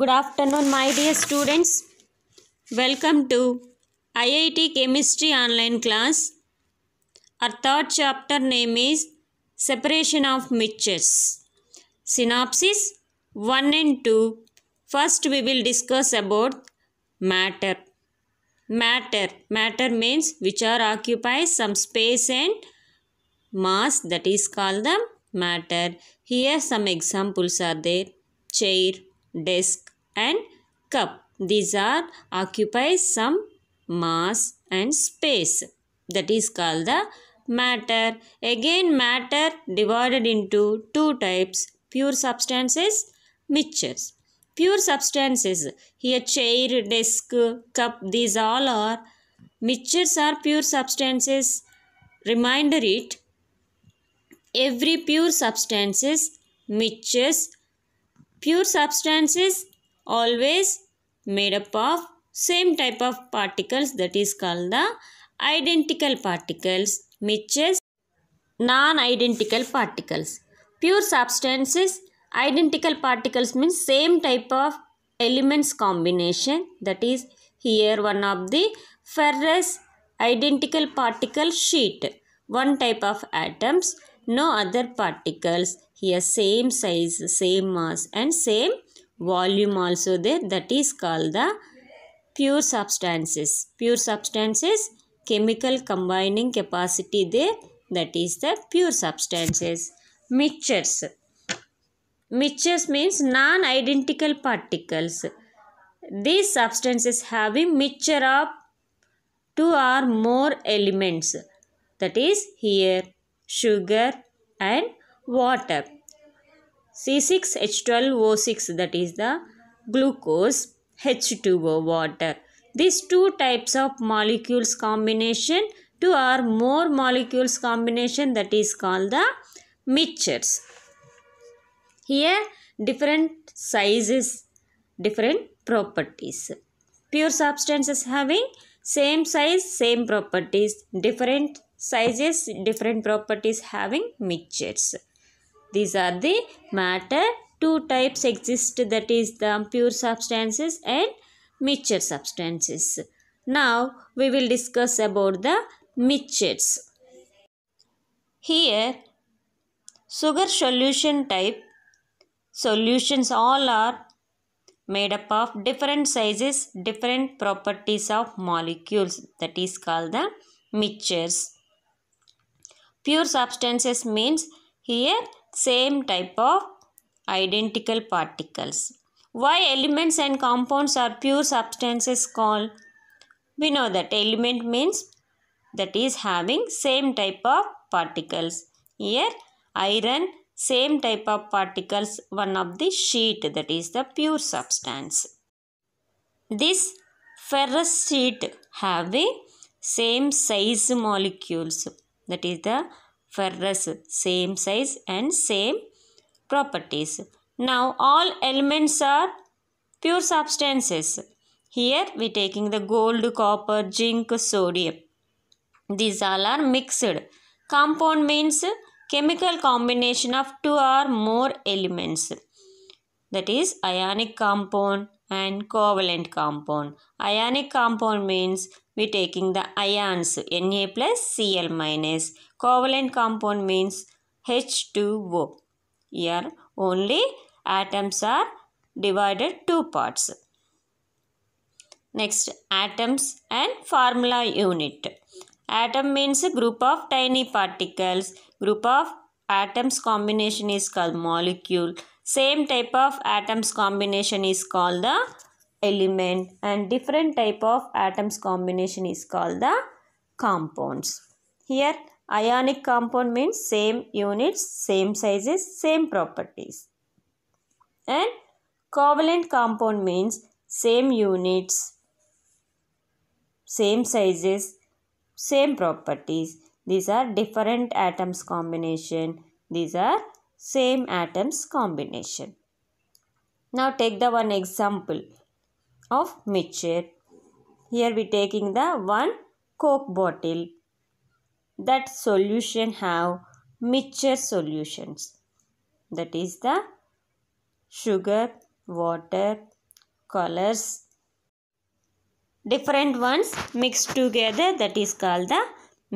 Good afternoon my dear students. Welcome to IIT Chemistry online class. Our third chapter name is Separation of Mixtures. Synopsis 1 and 2. First we will discuss about matter. Matter. Matter means which are occupies some space and mass that is called the matter. Here some examples are there. Chair desk and cup. These are occupy some mass and space. That is called the matter. Again matter divided into two types pure substances, mixtures. Pure substances here chair, desk, cup these all are mixtures are pure substances. Reminder it every pure substances mixtures Pure substance is always made up of same type of particles that is called the identical particles which is non-identical particles. Pure substance is identical particles means same type of elements combination that is here one of the ferrous identical particle sheet one type of atoms no other particles here same size same mass and same volume also there that is called the pure substances pure substances chemical combining capacity there that is the pure substances mixtures mixtures means non identical particles these substances having mixture of two or more elements that is here sugar and water. C6H12O6 that is the glucose H2O water. These two types of molecules combination two or more molecules combination that is called the mixtures. Here different sizes, different properties. Pure substances having same size, same properties, different sizes different properties having mixtures. These are the matter. Two types exist that is the pure substances and mixture substances. Now we will discuss about the mixtures. Here sugar solution type solutions all are made up of different sizes different properties of molecules that is called the mixtures. Pure substances means here same type of identical particles. Why elements and compounds are pure substances called? We know that element means that is having same type of particles. Here iron same type of particles one of the sheet that is the pure substance. This ferrous sheet having same size molecules that is the ferrous same size and same properties. Now all elements are pure substances. Here we taking the gold, copper, zinc, sodium. These all are mixed. Compound means chemical combination of two or more elements. That is ionic compound and covalent compound. Ionic compound means we taking the ions Na plus Cl minus. Covalent compound means H2O. Here only atoms are divided two parts. Next atoms and formula unit. Atom means group of tiny particles. Group of atoms combination is called molecule. Same type of atoms combination is called the element and different type of atoms combination is called the compounds. Here ionic compound means same units, same sizes, same properties. And covalent compound means same units, same sizes, same properties. These are different atoms combination. These are same atoms combination. Now take the one example of mixture. Here we taking the one coke bottle. That solution have mixture solutions. That is the sugar, water, colors. Different ones mixed together that is called the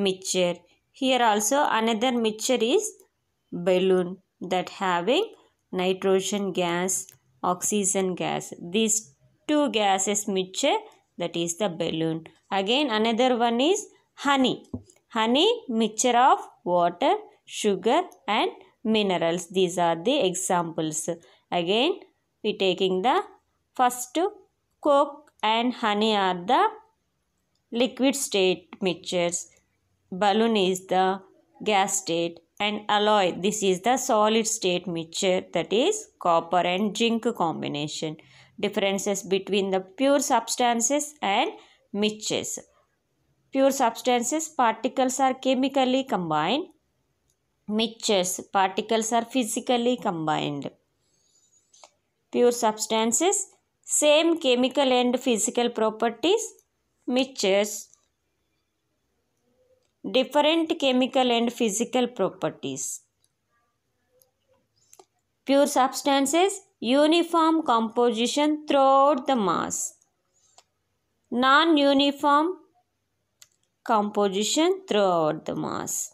mixture. Here also another mixture is balloon that having nitrogen gas, oxygen gas. These two gases mixture. that is the balloon. Again another one is honey. Honey mixture of water, sugar and minerals. These are the examples. Again we taking the first coke and honey are the liquid state mixtures. Balloon is the gas state and alloy. This is the solid state mixture that is copper and zinc combination. Differences between the pure substances and mixtures. Pure substances particles are chemically combined. Mixtures particles are physically combined. Pure substances same chemical and physical properties. Mixtures different chemical and physical properties. Pure substances uniform composition throughout the mass. Non-uniform composition throughout the mass.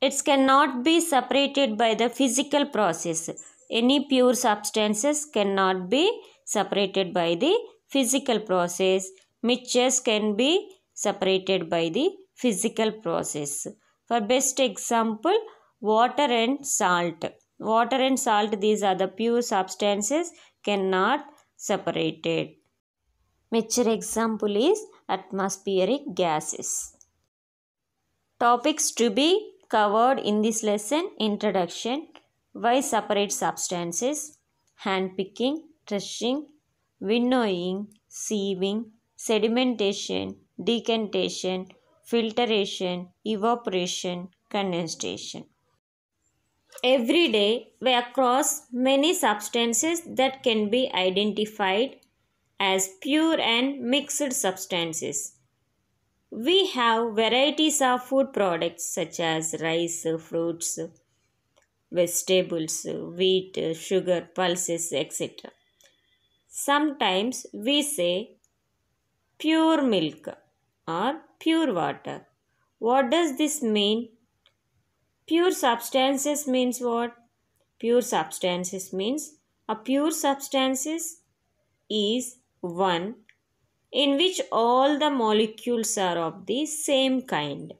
It cannot be separated by the physical process. Any pure substances cannot be separated by the physical process. Mixtures can be separated by the physical process. For best example, water and salt. Water and salt, these are the pure substances, cannot separated. Mature example is atmospheric gases. Topics to be covered in this lesson introduction why separate substances, hand picking, threshing, winnowing, sieving, sedimentation, decantation, filtration, evaporation, condensation. Every day we across many substances that can be identified as pure and mixed substances. We have varieties of food products such as rice, fruits, vegetables, wheat, sugar, pulses, etc. Sometimes we say pure milk or pure water. What does this mean? Pure substances means what? Pure substances means a pure substances is one in which all the molecules are of the same kind.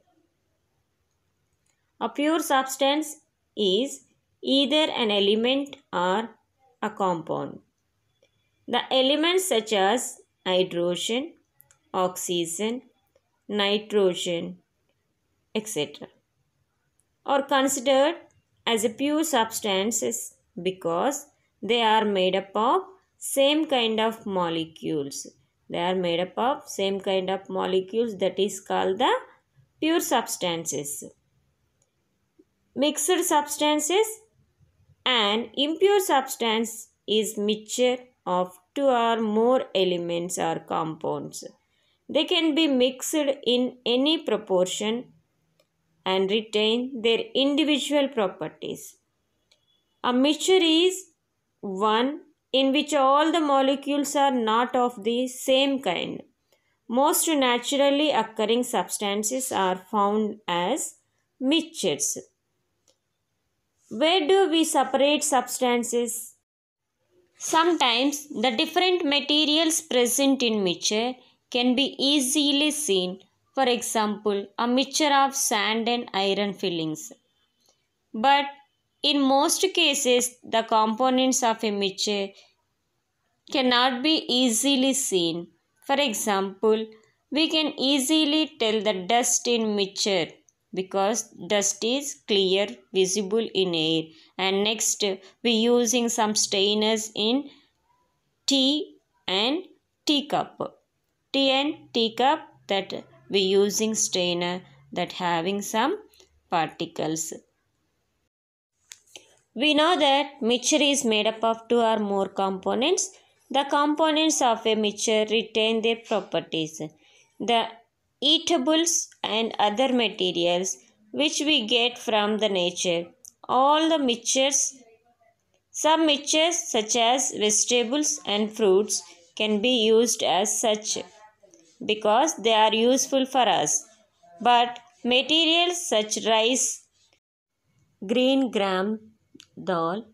A pure substance is either an element or a compound. The elements such as hydrogen, oxygen, nitrogen, etc. are considered as a pure substances because they are made up of same kind of molecules. They are made up of same kind of molecules that is called the pure substances. Mixed substances and impure substance is mixture of two or more elements or compounds. They can be mixed in any proportion and retain their individual properties. A mixture is one in which all the molecules are not of the same kind. Most naturally occurring substances are found as mixtures. Where do we separate substances? Sometimes the different materials present in mixture can be easily seen, for example, a mixture of sand and iron fillings. But in most cases, the components of a mixture cannot be easily seen. For example, we can easily tell the dust in mixture because dust is clear visible in air and next we using some stainers in tea and teacup Tn teacup that we using strainer that having some particles. We know that mixture is made up of two or more components. The components of a mixture retain their properties. The eatables and other materials which we get from the nature. All the mixtures, some mixtures such as vegetables and fruits can be used as such because they are useful for us. But materials such rice, green gram, dal,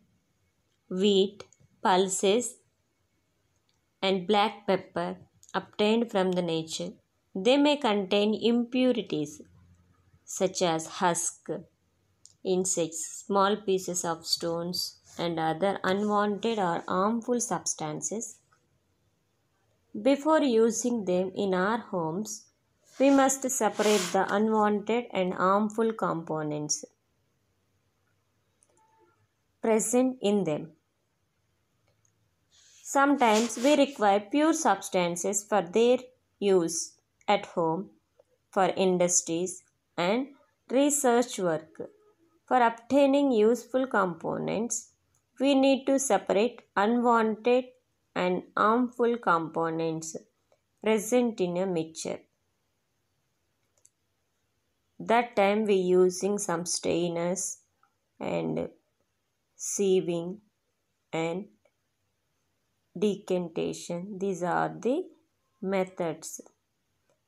wheat, pulses, and black pepper obtained from the nature. They may contain impurities such as husk, insects, small pieces of stones, and other unwanted or harmful substances before using them in our homes, we must separate the unwanted and harmful components present in them. Sometimes we require pure substances for their use at home, for industries and research work. For obtaining useful components, we need to separate unwanted and harmful components present in a mixture. That time we using some strainers and sieving and decantation. These are the methods.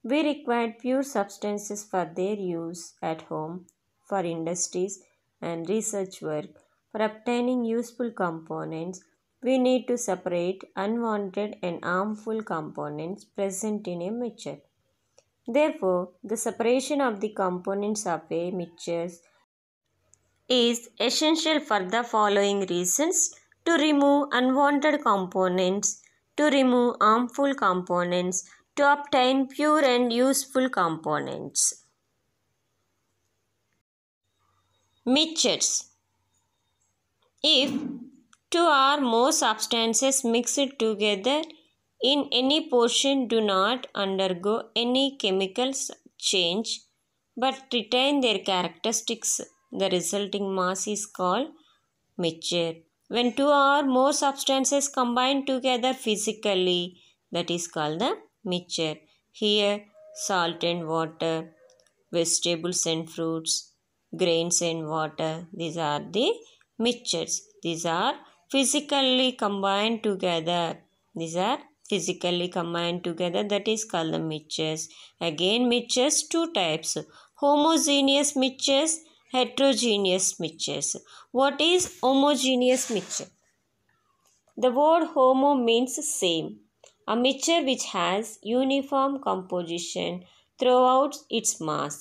We required pure substances for their use at home, for industries and research work, for obtaining useful components we need to separate unwanted and harmful components present in a mixture. Therefore, the separation of the components of a mixture is essential for the following reasons to remove unwanted components, to remove harmful components, to obtain pure and useful components. Mixtures If two or more substances mixed together in any portion do not undergo any chemical change but retain their characteristics. The resulting mass is called mixture. When two or more substances combine together physically, that is called the mixture. Here, salt and water, vegetables and fruits, grains and water, these are the mixtures. These are physically combined together these are physically combined together that is called the mixtures again mixtures two types homogeneous mixtures heterogeneous mixtures what is homogeneous mixture the word homo means same a mixture which has uniform composition throughout its mass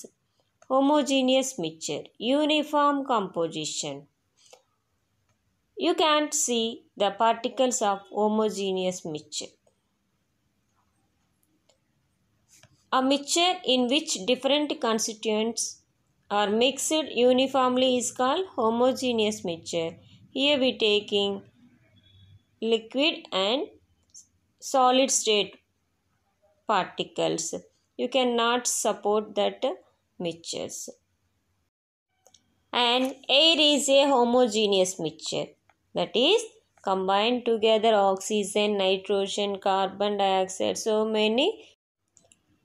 homogeneous mixture uniform composition you can not see the particles of homogeneous mixture. A mixture in which different constituents are mixed uniformly is called homogeneous mixture. Here we taking liquid and solid state particles. You cannot support that mixtures. And air is a homogeneous mixture that is combined together oxygen, nitrogen, carbon dioxide, so many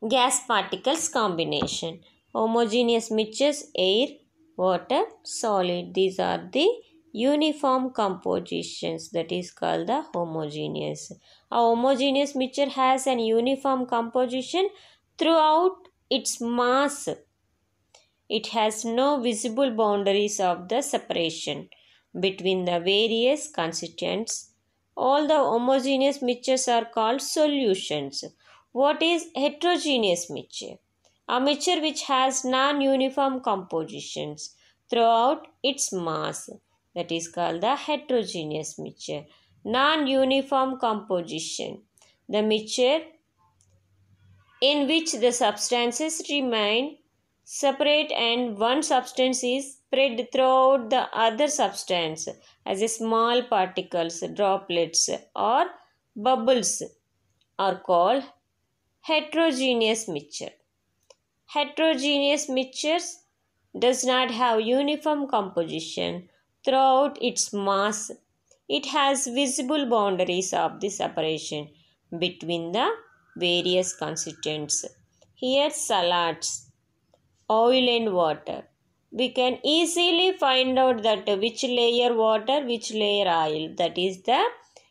gas particles combination. Homogeneous mixtures air, water, solid. These are the uniform compositions that is called the homogeneous. A homogeneous mixture has an uniform composition throughout its mass. It has no visible boundaries of the separation between the various constituents. All the homogeneous mixtures are called solutions. What is heterogeneous mixture? A mixture which has non-uniform compositions throughout its mass. That is called the heterogeneous mixture. Non-uniform composition. The mixture in which the substances remain separate and one substance is spread throughout the other substance as small particles, droplets or bubbles are called heterogeneous mixture. Heterogeneous mixtures does not have uniform composition throughout its mass. It has visible boundaries of the separation between the various constituents. Here salads oil and water. We can easily find out that which layer water, which layer oil, that is the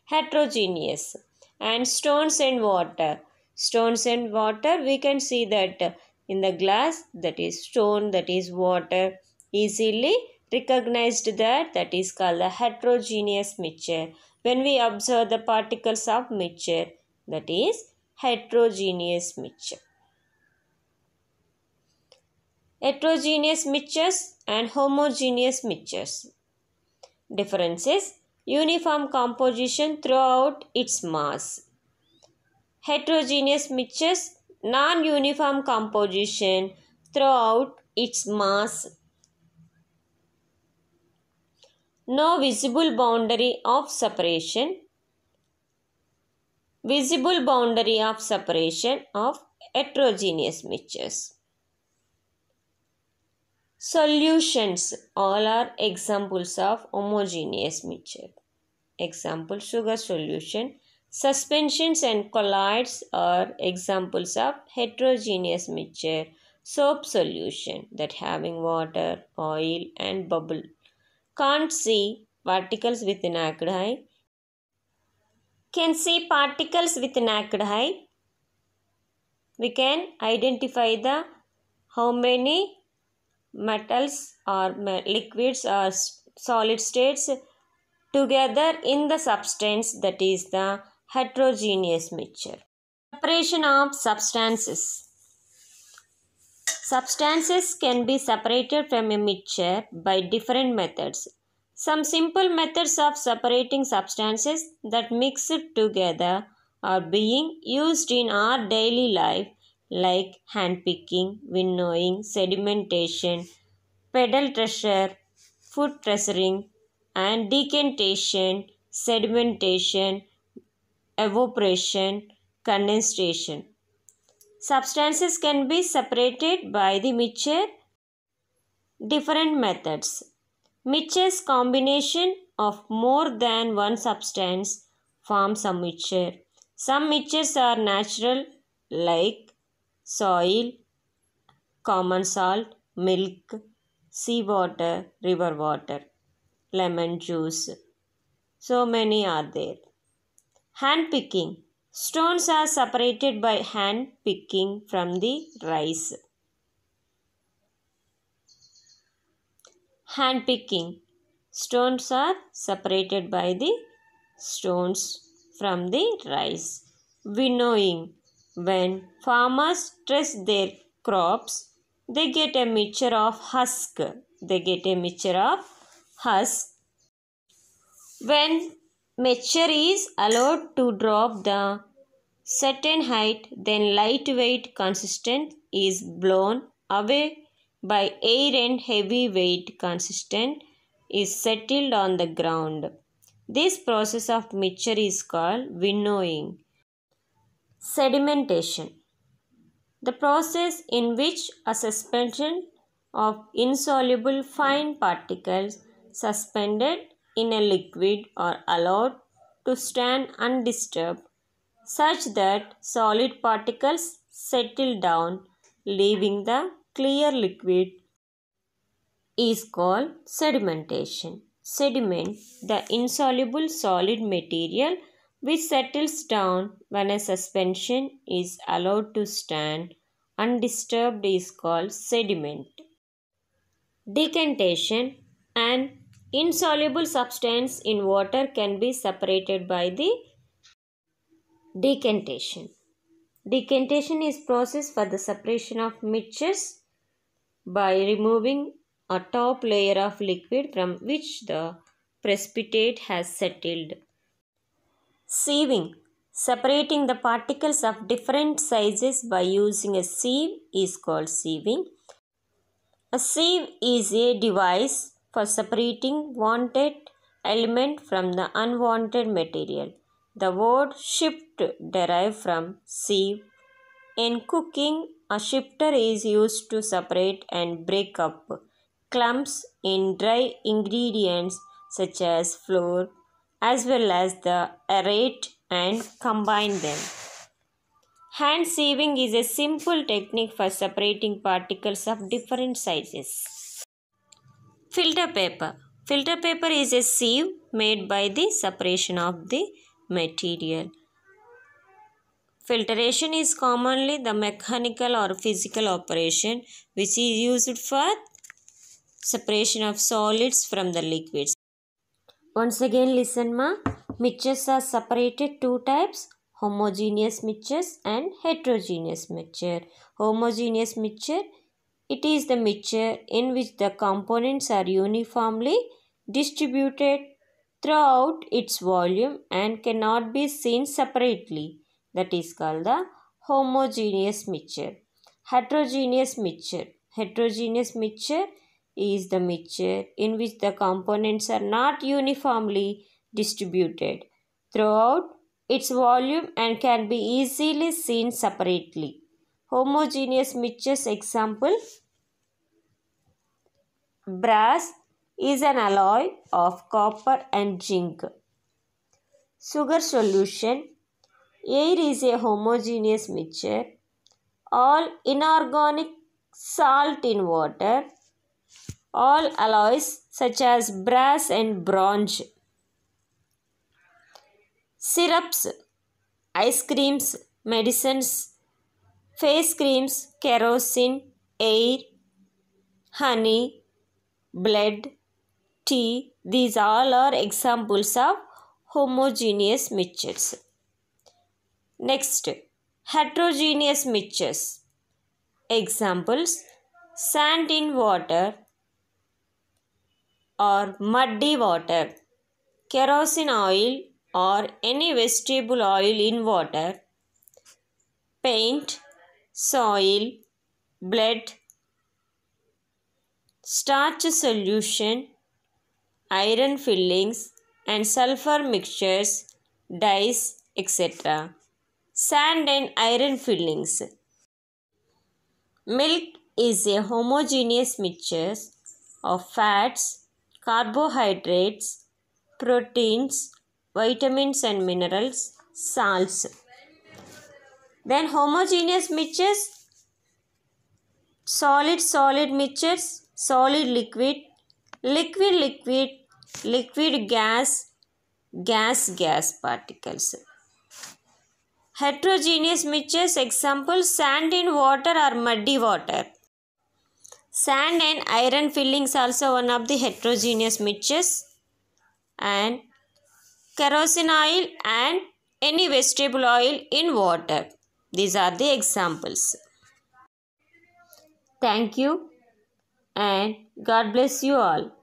heterogeneous. And stones and water. Stones and water, we can see that in the glass, that is stone, that is water, easily recognized that that is called the heterogeneous mixture when we observe the particles of mixture that is heterogeneous mixture heterogeneous mixtures and homogeneous mixtures. Differences: uniform composition throughout its mass. Heterogeneous mixtures, non-uniform composition throughout its mass. No visible boundary of separation. Visible boundary of separation of heterogeneous mixtures. Solutions all are examples of homogeneous mixture. Example sugar solution. Suspensions and colloids are examples of heterogeneous mixture. Soap solution that having water, oil and bubble. Can't see particles with a cry, Can see particles with an We can identify the how many metals or liquids or solid states together in the substance that is the heterogeneous mixture. Separation of substances. Substances can be separated from a mixture by different methods. Some simple methods of separating substances that mix it together are being used in our daily life like handpicking, winnowing, sedimentation, pedal pressure, foot pressuring, and decantation, sedimentation, evaporation, condensation. Substances can be separated by the mixture. different methods. Mixtures combination of more than one substance forms a mixture. Some mixtures are natural like soil, common salt, milk, seawater, river water, lemon juice. So many are there. Hand picking. Stones are separated by hand picking from the rice. Hand picking. Stones are separated by the stones from the rice. Winnowing. When farmers stress their crops, they get a mixture of husk. They get a mixture of husk. When mixture is allowed to drop the certain height, then lightweight consistent is blown away by air and heavyweight consistent is settled on the ground. This process of mixture is called winnowing. Sedimentation The process in which a suspension of insoluble fine particles suspended in a liquid are allowed to stand undisturbed such that solid particles settle down leaving the clear liquid is called sedimentation. Sediment, the insoluble solid material which settles down when a suspension is allowed to stand undisturbed is called sediment. Decantation An insoluble substance in water can be separated by the decantation. Decantation is process for the separation of mixtures by removing a top layer of liquid from which the precipitate has settled. Sieving Separating the particles of different sizes by using a sieve is called sieving. A sieve is a device for separating wanted element from the unwanted material. The word shift derived from sieve. In cooking, a shifter is used to separate and break up clumps in dry ingredients such as flour, as well as the arrayed and combine them. Hand sieving is a simple technique for separating particles of different sizes. Filter paper. Filter paper is a sieve made by the separation of the material. Filtration is commonly the mechanical or physical operation which is used for separation of solids from the liquids. Once again listen ma. Mixtures are separated two types homogeneous mixtures and heterogeneous mixture. Homogeneous mixture it is the mixture in which the components are uniformly distributed throughout its volume and cannot be seen separately. That is called the homogeneous mixture. Heterogeneous mixture. Heterogeneous mixture is the mixture in which the components are not uniformly distributed throughout its volume and can be easily seen separately. Homogeneous mixtures example Brass is an alloy of copper and zinc. Sugar solution Air is a homogeneous mixture. All inorganic salt in water all alloys such as brass and bronze. Syrups, ice creams, medicines, face creams, kerosene, air, honey, blood, tea. These all are examples of homogeneous mixtures. Next, heterogeneous mixtures. Examples, sand in water, or muddy water. Kerosene oil or any vegetable oil in water. Paint, soil, blood, starch solution, iron fillings and sulfur mixtures, dyes, etc. Sand and iron fillings. Milk is a homogeneous mixture of fats, Carbohydrates, proteins, vitamins and minerals, salts. Then homogeneous mixtures, solid solid mixtures, solid liquid, liquid liquid, liquid gas, gas gas particles. Heterogeneous mixtures example sand in water or muddy water. Sand and iron fillings also one of the heterogeneous mixtures and kerosene oil and any vegetable oil in water. These are the examples. Thank you and God bless you all.